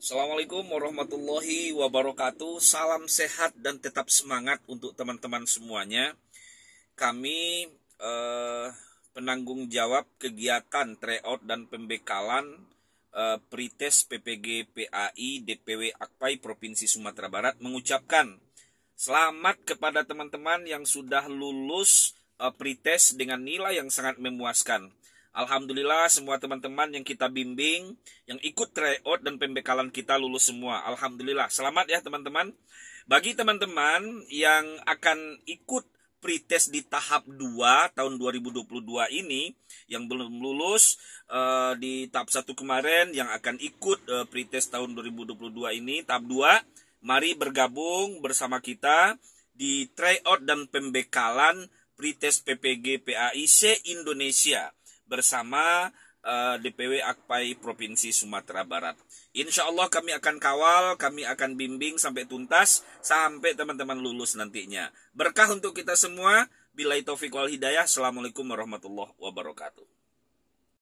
Assalamualaikum warahmatullahi wabarakatuh. Salam sehat dan tetap semangat untuk teman-teman semuanya. Kami eh, penanggung jawab kegiatan tryout dan pembekalan eh, Prites PPG PAI DPW Akpai Provinsi Sumatera Barat mengucapkan selamat kepada teman-teman yang sudah lulus eh, Prites dengan nilai yang sangat memuaskan. Alhamdulillah semua teman-teman yang kita bimbing, yang ikut tryout dan pembekalan kita lulus semua. Alhamdulillah. Selamat ya teman-teman. Bagi teman-teman yang akan ikut pretest di tahap 2 tahun 2022 ini yang belum lulus uh, di tahap 1 kemarin yang akan ikut uh, pretest tahun 2022 ini tahap 2 mari bergabung bersama kita di tryout dan pembekalan pretest PPG PAIC Indonesia bersama uh, eh, DPW Akpai Provinsi Sumatera Barat. Insya Allah kami akan kawal, kami akan bimbing sampai tuntas, sampai teman-teman lulus nantinya. Berkah untuk kita semua. Bila Taufiq wal Hidayah. Assalamualaikum warahmatullahi wabarakatuh.